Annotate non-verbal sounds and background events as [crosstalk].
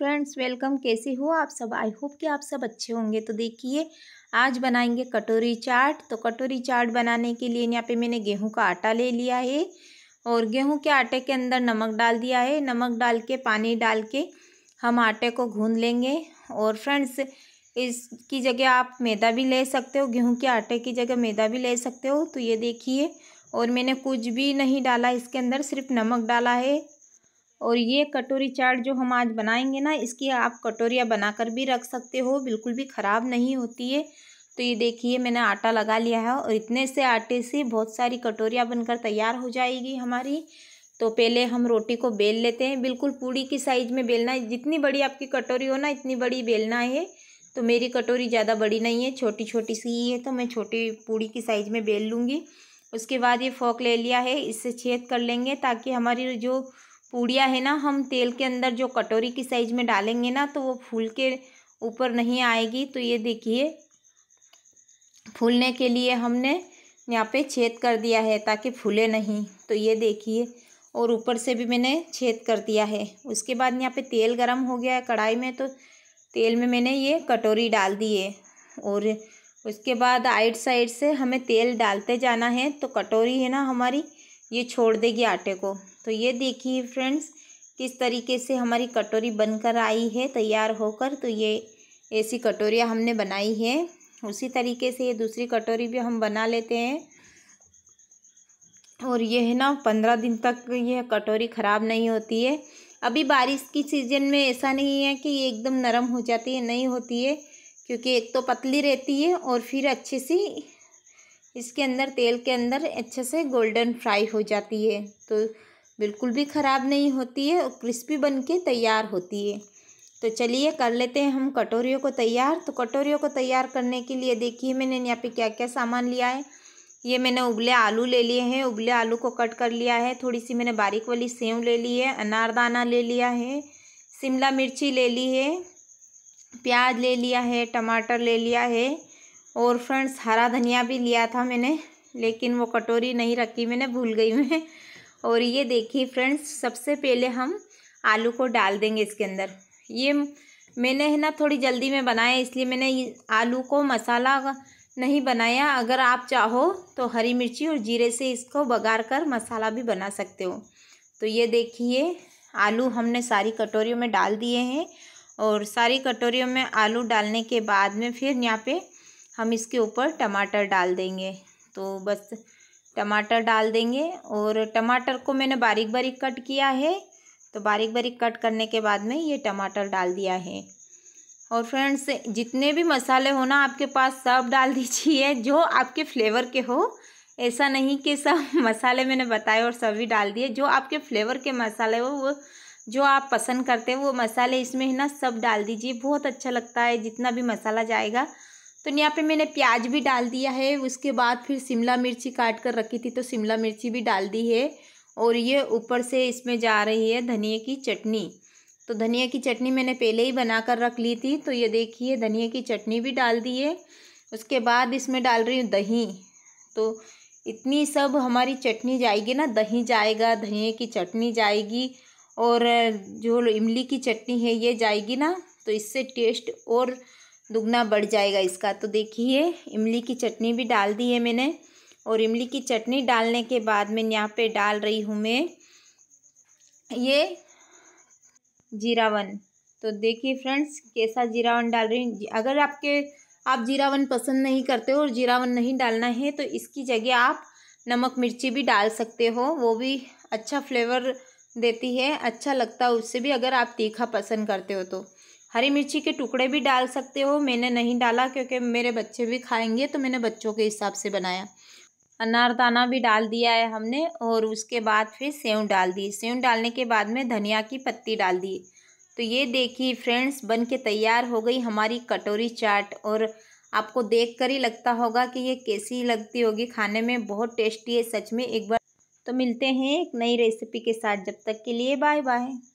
friends welcome कैसे हो आप सब आई होप कि आप सब अच्छे होंगे तो देखिए आज बनाएंगे कटोरी चाट तो कटोरी चाट बनाने के लिए यहाँ पे मैंने गेहूं का आटा ले लिया है और गेहूं के आटे के अंदर नमक डाल दिया है नमक डाल के पानी डाल के हम आटे को गूँध लेंगे और फ्रेंड्स इसकी जगह आप मैदा भी ले सकते हो गेहूँ के आटे की जगह मैदा भी ले सकते हो तो ये देखिए और मैंने कुछ भी नहीं डाला इसके अंदर सिर्फ नमक डाला है और ये कटोरी चाट जो हम आज बनाएंगे ना इसकी आप कटोरियाँ बनाकर भी रख सकते हो बिल्कुल भी ख़राब नहीं होती है तो ये देखिए मैंने आटा लगा लिया है और इतने से आटे से बहुत सारी कटोरियाँ बनकर तैयार हो जाएगी हमारी तो पहले हम रोटी को बेल लेते हैं बिल्कुल पूड़ी की साइज़ में बेलना है जितनी बड़ी आपकी कटोरी हो ना इतनी बड़ी बेलना है तो मेरी कटोरी ज़्यादा बड़ी नहीं है छोटी छोटी सी ही है तो मैं छोटी पूड़ी की साइज़ में बेल लूँगी उसके बाद ये फोक ले लिया है इससे छेद कर लेंगे ताकि हमारी जो पूड़िया है ना हम तेल के अंदर जो कटोरी की साइज में डालेंगे ना तो वो फूल के ऊपर नहीं आएगी तो ये देखिए फूलने के लिए हमने यहाँ पे छेद कर दिया है ताकि फूले नहीं तो ये देखिए और ऊपर से भी मैंने छेद कर दिया है उसके बाद यहाँ पे तेल गरम हो गया है कढ़ाई में तो तेल में मैंने ये कटोरी डाल दी है और उसके बाद आइट साइड से हमें तेल डालते जाना है तो कटोरी है ना हमारी ये छोड़ देगी आटे को तो ये देखिए फ्रेंड्स किस तरीके से हमारी कटोरी बनकर आई है तैयार होकर तो ये ऐसी कटोरियाँ हमने बनाई है उसी तरीके से ये दूसरी कटोरी भी हम बना लेते हैं और ये है ना पंद्रह दिन तक ये कटोरी ख़राब नहीं होती है अभी बारिश की सीज़न में ऐसा नहीं है कि ये एकदम नरम हो जाती है नहीं होती है क्योंकि एक तो पतली रहती है और फिर अच्छे से इसके अंदर तेल के अंदर अच्छे से गोल्डन फ्राई हो जाती है तो बिल्कुल भी ख़राब नहीं होती है और क्रिस्पी बन के तैयार होती है तो चलिए कर लेते हैं हम कटोरियों को तैयार तो कटोरियों को तैयार करने के लिए देखिए मैंने यहाँ पे क्या क्या सामान लिया है ये मैंने उबले आलू ले लिए हैं उबले आलू को कट कर लिया है थोड़ी सी मैंने बारीक वाली सेव ले ली है अनारदाना ले लिया है शिमला मिर्ची ले ली है प्याज ले लिया है टमाटर ले लिया है और फ्रेंड्स हरा धनिया भी लिया था मैंने लेकिन वो कटोरी नहीं रखी मैंने भूल गई मैं और ये देखिए फ्रेंड्स सबसे पहले हम आलू को डाल देंगे इसके अंदर ये मैंने है ना थोड़ी जल्दी में बनाया इसलिए मैंने आलू को मसाला नहीं बनाया अगर आप चाहो तो हरी मिर्ची और जीरे से इसको बघार कर मसाला भी बना सकते हो तो ये देखिए आलू हमने सारी कटोरियों में डाल दिए हैं और सारी कटोरियों में आलू डालने के बाद में फिर यहाँ पे हम इसके ऊपर टमाटर डाल देंगे तो बस टमाटर डाल देंगे और टमाटर को मैंने बारीक बारीक कट किया है तो बारीक बारीक कट करने के बाद में ये टमाटर डाल दिया है और फ्रेंड्स जितने भी मसाले हो ना आपके पास सब डाल दीजिए जो आपके फ्लेवर के हो ऐसा नहीं कि सब [laughs] मसाले मैंने बताए और सभी डाल दिए जो आपके फ्लेवर के मसाले हो वो जो आप पसंद करते हो वो मसाले इसमें है ना सब डाल दीजिए बहुत अच्छा लगता है जितना भी मसाला जाएगा तो यहाँ पे मैंने प्याज भी डाल दिया है उसके बाद फिर शिमला मिर्ची काट कर रखी थी तो शिमला मिर्ची भी डाल दी है और ये ऊपर से इसमें जा रही है धनिया की चटनी तो धनिया की चटनी मैंने पहले ही बना कर रख ली थी तो ये देखिए धनिया की चटनी भी डाल दी है उसके बाद इसमें डाल रही हूँ दही तो इतनी सब हमारी चटनी जाएगी ना दही जाएगा धनिया की चटनी जाएगी और जो इमली की चटनी है ये जाएगी ना तो इससे टेस्ट और दुगना बढ़ जाएगा इसका तो देखिए इमली की चटनी भी डाल दी है मैंने और इमली की चटनी डालने के बाद में यहाँ पे डाल रही हूँ मैं ये जीरावन तो देखिए फ्रेंड्स कैसा जीरावन डाल रही हूँ अगर आपके आप जीरावन पसंद नहीं करते हो और जीरावन नहीं डालना है तो इसकी जगह आप नमक मिर्ची भी डाल सकते हो वो भी अच्छा फ्लेवर देती है अच्छा लगता है उससे भी अगर आप तीखा पसंद करते हो तो हरी मिर्ची के टुकड़े भी डाल सकते हो मैंने नहीं डाला क्योंकि मेरे बच्चे भी खाएंगे तो मैंने बच्चों के हिसाब से बनाया अनारदाना भी डाल दिया है हमने और उसके बाद फिर सेव डाल दी सेव डालने के बाद में धनिया की पत्ती डाल दी तो ये देखिए फ्रेंड्स बन के तैयार हो गई हमारी कटोरी चाट और आपको देख कर ही लगता होगा कि ये कैसी लगती होगी खाने में बहुत टेस्टी है सच में एक बार तो मिलते हैं एक नई रेसिपी के साथ जब तक के लिए बाय बाय